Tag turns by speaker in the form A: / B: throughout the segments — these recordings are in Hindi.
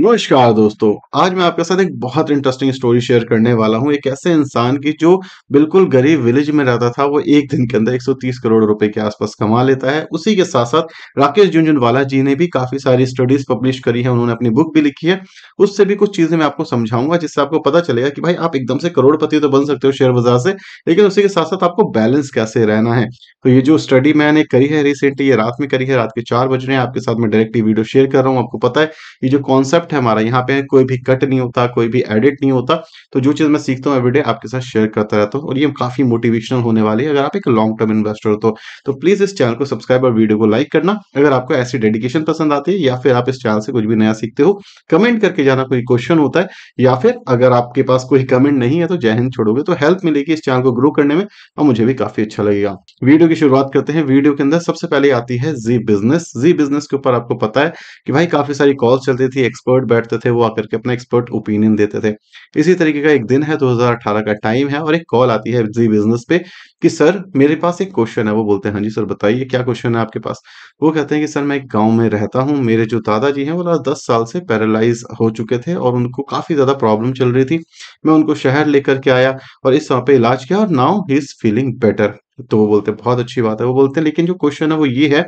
A: नमस्कार दोस्तों आज मैं आपके साथ एक बहुत इंटरेस्टिंग स्टोरी शेयर करने वाला हूँ एक ऐसे इंसान की जो बिल्कुल गरीब विलेज में रहता था वो एक दिन के अंदर 130 करोड़ रुपए के आसपास कमा लेता है उसी के साथ साथ राकेश झुंझुनवाला जी ने भी काफी सारी स्टडीज पब्लिश करी है उन्होंने अपनी बुक भी लिखी है उससे भी कुछ चीजें मैं आपको समझाऊंगा जिससे आपको पता चलेगा कि भाई आप एकदम से करोड़पति तो बन सकते हो शेयर बाजार से लेकिन उसी के साथ साथ आपको बैलेंस कैसे रहना है तो ये जो स्टडी मैंने करी है रिसेंटली ये रात में करी है रात के चार बज रहे हैं आपके साथ मैं डायरेक्ट वीडियो शेयर कर रहा हूँ आपको पता है ये जो कॉन्सेप्ट परफेक्ट है हमारा यहाँ पे कोई भी कट नहीं होता कोई भी एडिट नहीं होता तो जो चीज़ मैं सीखता हूँ एवरीडे आपके साथ शेयर करता रहता हूँ और ये काफ़ी मोटिवेशनल होने वाली है अगर आप एक लॉन्ग टर्म इन्वेस्टर हो तो, प्लीज़ तो इस चैनल को सब्सक्राइब और वीडियो को लाइक करना अगर आपको ऐसी डेडिकेशन पसंद आती है या फिर आप इस चैनल से कुछ भी नया सीखते हो कमेंट करके जाना कोई क्वेश्चन होता है या फिर अगर आपके पास कोई कमेंट नहीं है तो जय हिंद छोड़ोगे तो हेल्प मिलेगी इस चैनल को ग्रो करने में और मुझे भी काफ़ी अच्छा लगेगा वीडियो की शुरुआत करते हैं वीडियो के अंदर सबसे पहले आती है जी बिजनेस जी बिजनेस के ऊपर आपको पता है कि भाई काफ़ी सारी कॉल चलती थी एक्सपर्ट एक्सपर्ट बैठते थे वो आकर के अपना एक्सपर्ट ओपिनियन देते थे इसी तरीके का एक दिन है 2018 का टाइम है और एक कॉल आती है जी बिजनेस पे कि सर मेरे पास एक क्वेश्चन है वो बोलते हैं हाँ जी सर बताइए क्या क्वेश्चन है आपके पास वो कहते हैं कि सर मैं एक गाँव में रहता हूँ मेरे जो दादाजी हैं वो लास्ट दस साल से पैरालाइज हो चुके थे और उनको काफ़ी ज़्यादा प्रॉब्लम चल रही थी मैं उनको शहर लेकर के आया और इस वहाँ पे इलाज किया और now he is feeling better तो वो बोलते हैं बहुत अच्छी बात है वो बोलते हैं लेकिन जो क्वेश्चन है वो ये है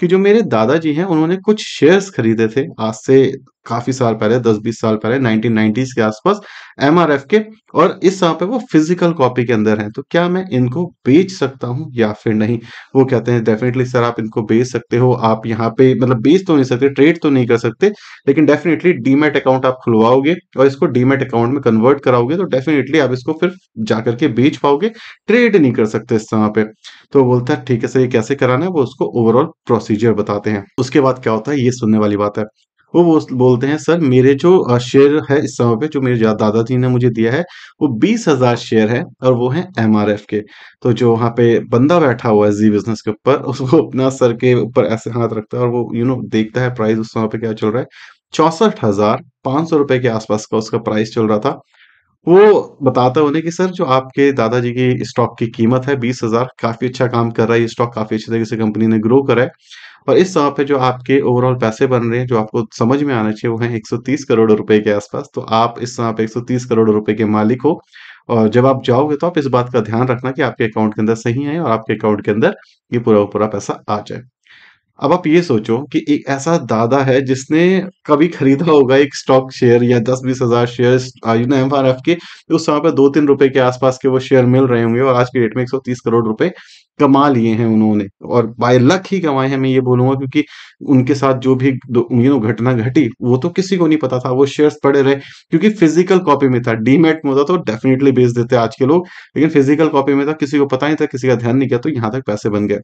A: कि जो मेरे दादाजी हैं उन्होंने कुछ शेयर्स खरीदे थे आज से काफी साल पहले दस बीस साल पहले 1990s के आसपास एमआरएफ के और इस समय पे वो फिजिकल कॉपी के अंदर हैं तो क्या मैं इनको बेच सकता हूं या फिर नहीं वो कहते हैं डेफिनेटली सर आप इनको बेच सकते हो आप यहाँ पे मतलब बेच तो नहीं सकते ट्रेड तो नहीं कर सकते लेकिन डेफिनेटली डीमेट अकाउंट आप खुलवाओगे और इसको डीमेट अकाउंट में कन्वर्ट कराओगे तो डेफिनेटली आप इसको फिर जाकर के बेच पाओगे ट्रेड नहीं कर सकते इस समय पे तो बोलता है ठीक है सर ये कैसे कराना है वो उसको ओवरऑल प्रोसीजर बताते हैं उसके बाद क्या होता है ये सुनने वाली बात है वो वो बोलते हैं सर मेरे जो शेयर है इस समय पे जो मेरे दादाजी ने मुझे दिया है वो बीस हजार शेयर है और वो है एम के तो जो वहाँ पे बंदा बैठा हुआ है जी बिजनेस के ऊपर उसको अपना सर के ऊपर ऐसे हाथ रखता है और वो यू नो देखता है प्राइस उस समय पे क्या चल रहा है चौसठ हजार पांच सौ रुपए के आसपास का उसका प्राइस चल रहा था वो बताता उन्हें कि सर जो आपके दादाजी की स्टॉक की कीमत है बीस हजार काफी अच्छा काम कर रहा है ये स्टॉक काफी अच्छे तरीके से कंपनी ने ग्रो करा है और इस समय पे जो आपके ओवरऑल पैसे बन रहे हैं जो आपको समझ में आना चाहिए वो है 130 करोड़ रुपए के आसपास तो आप इस समय पे 130 करोड़ रुपए के मालिक हो और जब आप जाओगे तो आप इस बात का ध्यान रखना कि आपके अकाउंट के अंदर सही है और आपके अकाउंट के अंदर ये पूरा पूरा पैसा आ जाए अब आप ये सोचो कि एक ऐसा दादा है जिसने कभी खरीदा होगा एक स्टॉक शेयर या दस बीस हजार शेयर यू नो एम के तो उस समय पर दो तीन रुपए के आसपास के वो शेयर मिल रहे होंगे और आज के डेट में एक सौ तीस करोड़ रुपए कमा लिए हैं उन्होंने और बाय लक ही कमाए हैं मैं ये बोलूंगा क्योंकि उनके साथ जो भी यू नो घटना घटी वो तो किसी को नहीं पता था वो शेयर्स पड़े रहे क्योंकि फिजिकल कॉपी में था डीमेट में होता तो डेफिनेटली बेच देते आज के लोग लेकिन फिजिकल कॉपी में था किसी को पता नहीं था किसी का ध्यान नहीं गया तो यहाँ तक पैसे बन गए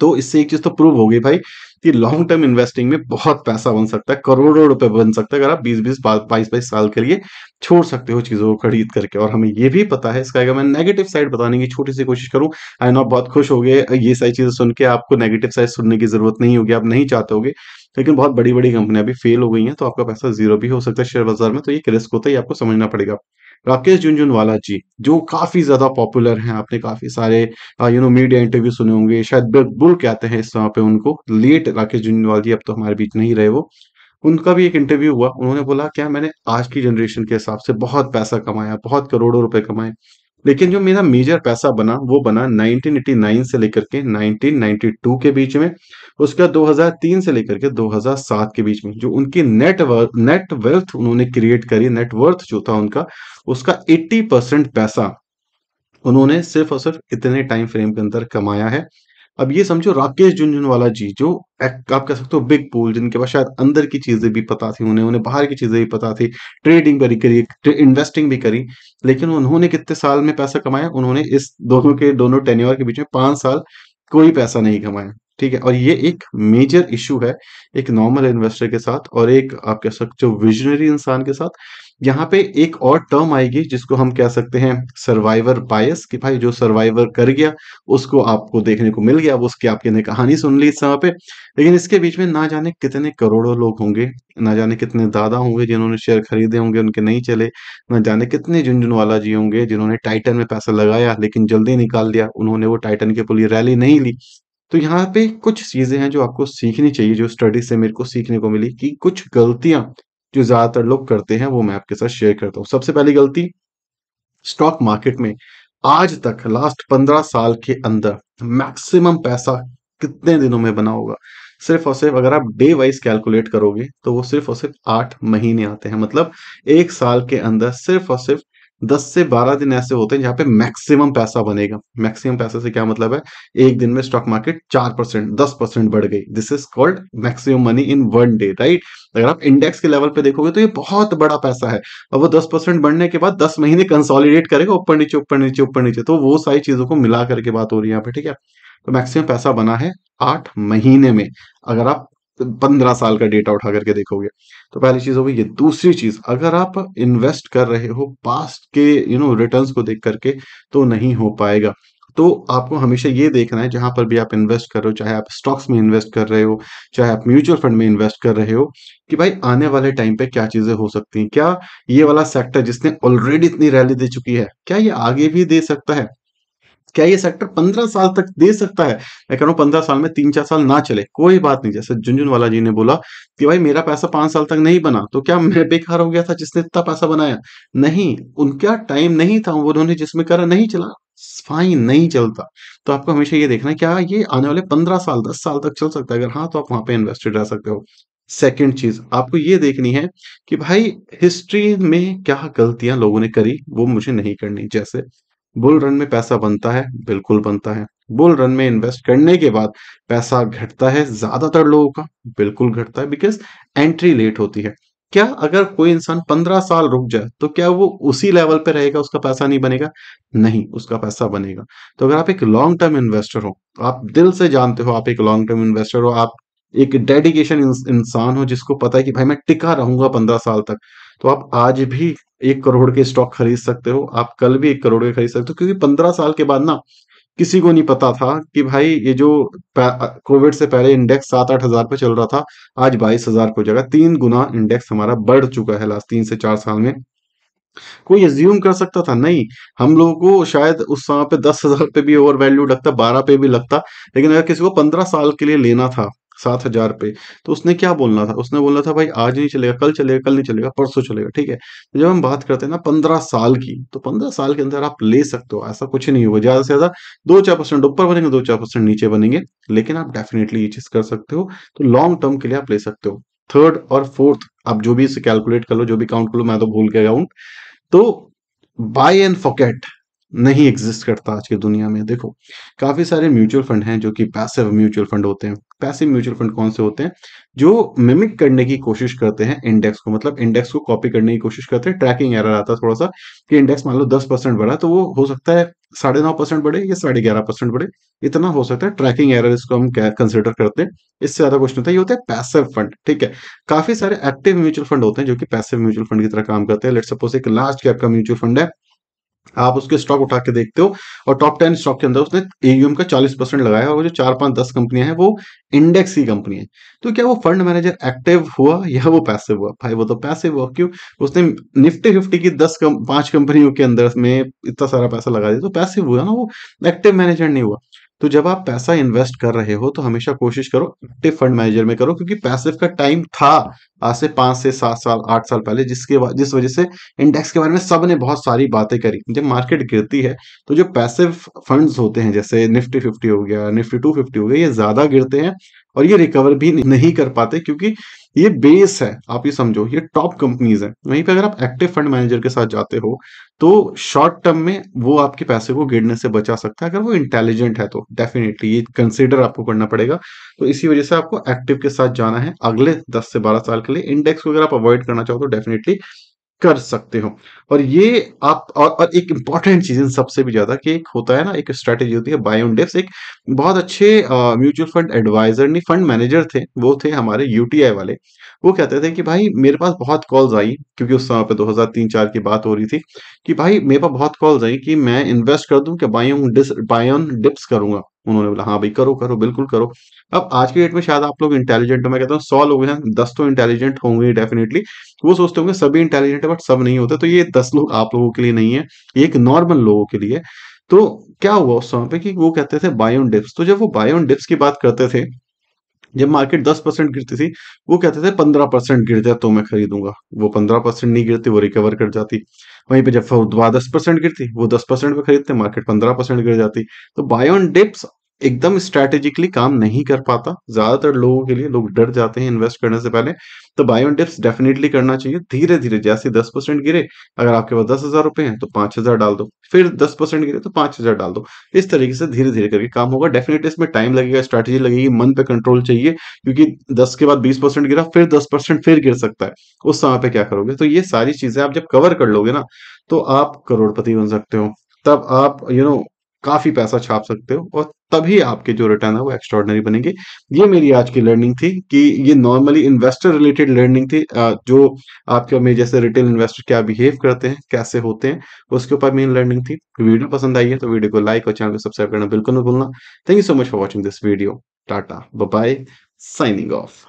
A: तो इससे एक चीज तो प्रूव होगी भाई कि लॉन्ग टर्म इन्वेस्टिंग में बहुत पैसा बन सकता है करोड़ों रुपए बन सकता है अगर आप बीस बीस बाईस बाईस साल के लिए छोड़ सकते हो चीजों को खरीद करके और हमें ये भी पता है इसका अगर मैं नेगेटिव साइड बताने की छोटी सी कोशिश करूं आई नो बहुत खुश हो गए ये सारी चीजें सुन के आपको नेगेटिव साइड सुनने की जरूरत नहीं होगी आप नहीं चाहते होगे लेकिन बहुत बड़ी बड़ी कंपनियां भी फेल हो गई हैं तो आपका पैसा जीरो भी हो सकता है शेयर बाजार में तो ये रिस्क होता है ये आपको समझना पड़ेगा राकेश झुंझुनवाला जी जो काफी ज्यादा पॉपुलर हैं आपने काफी सारे यू नो मीडिया इंटरव्यू सुने होंगे शायद बिल्कुल कहते हैं इस समय पे उनको लेट राकेश झुंझुनवाला जी अब तो हमारे बीच नहीं रहे वो उनका भी एक इंटरव्यू हुआ उन्होंने बोला क्या मैंने आज की जनरेशन के हिसाब से बहुत पैसा कमाया बहुत करोड़ों रुपए कमाए लेकिन जो मेरा मेजर पैसा बना वो बना 1989 से लेकर के 1992 के बीच में उसके बाद दो से लेकर के 2007 के बीच में जो उनकी नेट वर्थ नेट वेल्थ उन्होंने क्रिएट करी नेट वर्थ जो था उनका उसका 80 परसेंट पैसा उन्होंने सिर्फ और सिर्फ इतने टाइम फ्रेम के अंदर कमाया है अब ये समझो राकेश झुंझुनवाला जी जो एक, आप कह सकते हो बिग पूल जिनके पास शायद अंदर की चीजें भी पता थी उन्हें उन्हें बाहर की चीजें भी पता थी ट्रेडिंग भी करी इन्वेस्टिंग भी करी लेकिन उन्होंने कितने साल में पैसा कमाया उन्होंने इस दोनों के दोनों टेन के बीच में पांच साल कोई पैसा नहीं कमाया ठीक है और ये एक मेजर इशू है एक नॉर्मल इन्वेस्टर के साथ और एक आप कह सकते हो विजनरी इंसान के साथ यहाँ पे एक और टर्म आएगी जिसको हम कह सकते हैं सर्वाइवर बायस कि भाई जो सर्वाइवर कर गया उसको आपको देखने को मिल गया वो उसकी आपकी कहानी सुन ली इस समय पे लेकिन इसके बीच में ना जाने कितने करोड़ों लोग होंगे ना जाने कितने दादा होंगे जिन्होंने शेयर खरीदे होंगे उनके नहीं चले ना जाने कितने झुंझुनवाला जी होंगे जिन्होंने टाइटन में पैसा लगाया लेकिन जल्दी निकाल दिया उन्होंने वो टाइटन की पूरी रैली नहीं ली तो यहाँ पे कुछ चीजें हैं जो आपको सीखनी चाहिए जो स्टडी से मेरे को सीखने को मिली कि कुछ गलतियां जो ज़्यादातर लोग करते हैं वो मैं आपके साथ शेयर करता हूँ सबसे पहली गलती स्टॉक मार्केट में आज तक लास्ट पंद्रह साल के अंदर मैक्सिमम पैसा कितने दिनों में बना होगा सिर्फ और सिर्फ अगर आप डे वाइज कैलकुलेट करोगे तो वो सिर्फ और सिर्फ आठ महीने आते हैं मतलब एक साल के अंदर सिर्फ और सिर्फ दस से बारह दिन ऐसे होते हैं जहां पे मैक्सिमम पैसा बनेगा मैक्सिमम पैसा से क्या मतलब है एक दिन में स्टॉक मार्केट चार परसेंट दस परसेंट बढ़ गई this is called maximum money in one day right अगर आप इंडेक्स के लेवल पे देखोगे तो ये बहुत बड़ा पैसा है और वो दस परसेंट बढ़ने के बाद दस महीने कंसोलिडेट करेगा ऊपर नीचे ऊपर नीचे ऊपर नीचे तो वो सारी चीजों को मिला करके बात हो रही है यहाँ पे ठीक है तो मैक्सिमम पैसा बना है आठ महीने में अगर आप तो पंद्रह साल का डेटा उठा करके देखोगे तो पहली चीज होगी ये दूसरी चीज अगर आप इन्वेस्ट कर रहे हो पास्ट के यू नो रिटर्न को देख करके तो नहीं हो पाएगा तो आपको हमेशा ये देखना है जहां पर भी आप इन्वेस्ट कर रहे हो चाहे आप स्टॉक्स में इन्वेस्ट कर रहे हो चाहे आप म्यूचुअल फंड में इन्वेस्ट कर रहे हो कि भाई आने वाले टाइम पे क्या चीजें हो सकती हैं क्या ये वाला सेक्टर जिसने ऑलरेडी इतनी रैली दे चुकी है क्या ये आगे भी दे सकता है क्या ये सेक्टर पंद्रह साल तक दे सकता है मैं कह रहा हूँ पंद्रह साल में तीन चार साल ना चले कोई बात नहीं जैसे झुंझुनवाला जी ने बोला कि भाई मेरा पैसा पांच साल तक नहीं बना तो क्या मैं बेकार हो गया था जिसने इतना पैसा बनाया नहीं उनका टाइम नहीं था उन्होंने जिसमें करा नहीं चला फाइन नहीं चलता तो आपको हमेशा ये देखना है क्या ये आने वाले पंद्रह साल दस साल तक चल सकता है अगर हाँ तो आप वहां पे इन्वेस्टेड रह सकते हो सेकंड चीज आपको ये देखनी है कि भाई हिस्ट्री में क्या गलतियां लोगों ने करी वो मुझे नहीं करनी जैसे बुल रन में पैसा बनता है बिल्कुल बनता है बुल रन में इन्वेस्ट करने के बाद पैसा घटता है ज्यादातर लोगों का बिल्कुल घटता है बिकॉज एंट्री लेट होती है क्या अगर कोई इंसान पंद्रह साल रुक जाए तो क्या वो उसी लेवल पे रहेगा उसका पैसा नहीं बनेगा नहीं उसका पैसा बनेगा तो अगर आप एक लॉन्ग टर्म इन्वेस्टर हो तो आप दिल से जानते हो आप एक लॉन्ग टर्म इन्वेस्टर हो आप एक डेडिकेशन इंसान हो जिसको पता है कि भाई मैं टिका रहूंगा पंद्रह साल तक तो आप आज भी एक करोड़ के स्टॉक खरीद सकते हो आप कल भी एक करोड़ के खरीद सकते हो क्योंकि पंद्रह साल के बाद ना किसी को नहीं पता था कि भाई ये जो कोविड से पहले इंडेक्स सात आठ हजार पे चल रहा था आज बाईस हजार को जगह तीन गुना इंडेक्स हमारा बढ़ चुका है लास्ट तीन से चार साल में कोई एज्यूम कर सकता था नहीं हम लोगों को शायद उस समय पे दस हजार पे भी ओवर वैल्यू लगता बारह पे भी लगता लेकिन अगर किसी को पंद्रह साल के लिए लेना था सात हजार पे तो उसने क्या बोलना था उसने बोलना था भाई आज नहीं चलेगा कल चलेगा कल नहीं चलेगा परसों चलेगा ठीक है तो जब हम बात करते हैं ना पंद्रह साल की तो पंद्रह साल के अंदर आप ले सकते हो ऐसा कुछ नहीं होगा ज्यादा से ज्यादा दो चार परसेंट ऊपर बनेंगे दो चार परसेंट नीचे बनेंगे लेकिन आप डेफिनेटली ये चीज कर सकते हो तो लॉन्ग टर्म के लिए आप ले सकते हो थर्ड और फोर्थ आप जो भी इसे कैलकुलेट कर लो जो भी काउंट कर लो मैं तो भूल गया काउंट तो बाय एंड फॉकेट नहीं एग्जिस्ट करता आज की दुनिया में देखो काफ़ी सारे म्यूचुअल फंड हैं जो कि पैसिव म्यूचुअल फंड होते हैं पैसिव म्यूचुअल फंड कौन से होते हैं जो मिमिक करने की कोशिश करते हैं इंडेक्स को मतलब इंडेक्स को कॉपी करने की कोशिश करते हैं ट्रैकिंग एरर आता है थोड़ा सा कि इंडेक्स मान लो दस परसेंट बढ़ा तो वो हो सकता है साढ़े नौ परसेंट बढ़े या साढ़े ग्यारह परसेंट बढ़े इतना हो सकता है ट्रैकिंग एरर इसको हम कंसिडर करते हैं इससे ज्यादा क्वेश्चन होता है ये होता है पैसिव फंड ठीक है काफी सारे एक्टिव म्यूचुअल फंड होते हैं जो कि पैसिव म्यूचुअल फंड की तरह काम करते हैं लेट सपोज एक लार्ज कैप का म्यूचुअल फंड है आप उसके स्टॉक उठा के देखते हो और टॉप टेन स्टॉक के अंदर उसने एयूएम का चालीस परसेंट लगाया और जो चार पांच दस कंपनियां हैं वो इंडेक्स ही कंपनी है तो क्या वो फंड मैनेजर एक्टिव हुआ या वो पैसे हुआ भाई वो तो पैसे हुआ क्यों उसने निफ्टी फिफ्टी की दस कम, पांच कंपनियों के अंदर में इतना सारा पैसा लगा दिया तो पैसे हुआ ना वो एक्टिव मैनेजर नहीं हुआ तो जब आप पैसा इन्वेस्ट कर रहे हो तो हमेशा कोशिश करो एक्टिव फंड मैनेजर में करो क्योंकि पैसिव का टाइम था आज से पांच से सात साल आठ साल पहले जिसके जिस वजह से इंडेक्स के बारे में सब ने बहुत सारी बातें करी जब मार्केट गिरती है तो जो पैसिव फंड्स होते हैं जैसे निफ्टी फिफ्टी हो गया निफ्टी टू फिफ्टी हो गया ये ज्यादा गिरते हैं और ये रिकवर भी नहीं कर पाते क्योंकि ये बेस है आप ये समझो ये टॉप कंपनीज है वहीं पे अगर आप एक्टिव फंड मैनेजर के साथ जाते हो तो शॉर्ट टर्म में वो आपके पैसे को गिरने से बचा सकता है अगर वो इंटेलिजेंट है तो डेफिनेटली ये कंसिडर आपको करना पड़ेगा तो इसी वजह से आपको एक्टिव के साथ जाना है अगले दस से बारह साल के लिए इंडेक्स को अगर आप अवॉइड करना चाहो तो डेफिनेटली कर सकते हो और ये आप और, और एक इंपॉर्टेंट चीज इन सबसे भी ज्यादा कि एक होता है ना एक स्ट्रेटेजी होती है बायोडेप्स एक बहुत अच्छे म्यूचुअल फंड एडवाइजर नहीं फंड मैनेजर थे वो थे हमारे यूटीआई वाले वो कहते थे कि भाई मेरे पास बहुत कॉल्स आई क्योंकि उस समय पे 2003 चार की बात हो रही थी कि भाई मेरे पास बहुत कॉल्स आई कि मैं इन्वेस्ट कर दूं कि बाय बायोन डिप्स करूंगा उन्होंने बोला हाँ भाई करो करो बिल्कुल करो अब आज की डेट में शायद आप लोग इंटेलिजेंट हो मैं कहता हूँ सौ लोग हैं दस तो इंटेलिजेंट होंगे डेफिनेटली वो सोचते होंगे सभी इंटेलिजेंट है बट सब नहीं होते तो ये दस लोग आप लोगों के लिए नहीं है ये एक नॉर्मल लोगों के लिए तो क्या हुआ उस समय पे कि वो कहते थे बायोन डिप्स तो जब वो बायोन डिप्स की बात करते थे जब मार्केट दस परसेंट गिरती थी वो कहते थे पंद्रह परसेंट गिर जाए तो मैं खरीदूंगा वो पंद्रह परसेंट नहीं गिरती वो रिकवर कर जाती वहीं पे जब दस परसेंट गिरती वो दस परसेंट पे खरीदते मार्केट पंद्रह परसेंट गिर जाती तो बायोन डिप्स एकदम स्ट्रेटेजिकली काम नहीं कर पाता ज्यादातर लोगों के लिए लोग डर जाते हैं इन्वेस्ट करने से पहले तो बाय ऑन डिप्स डेफिनेटली करना चाहिए धीरे धीरे जैसे दस परसेंट गिरे अगर आपके पास दस हजार रुपए हैं तो पांच हजार डाल दो फिर दस परसेंट गिरे तो पांच हजार डाल दो इस तरीके से धीरे धीरे करके काम होगा डेफिनेटली इसमें टाइम लगेगा स्ट्रैटेजी लगेगी मन पे कंट्रोल चाहिए क्योंकि दस के बाद बीस परसेंट गिरा फिर दस परसेंट फिर गिर सकता है उस समय पर क्या करोगे तो ये सारी चीजें आप जब कवर कर लोगे ना तो आप करोड़पति बन सकते हो तब आप यू you नो know, काफी पैसा छाप सकते हो और तभी आपके जो रिटर्न है वो एक्स्ट्रॉर्डनरी बनेंगे ये मेरी आज की लर्निंग थी कि ये नॉर्मली इन्वेस्टर रिलेटेड लर्निंग थी जो आपके में जैसे रिटेल इन्वेस्टर क्या बिहेव करते हैं कैसे होते हैं उसके ऊपर मेन लर्निंग थी वीडियो पसंद आई है तो वीडियो को लाइक और चैनल को सब्सक्राइब करना बिल्कुल न भूलना thank you so much for watching this video tata bye signing of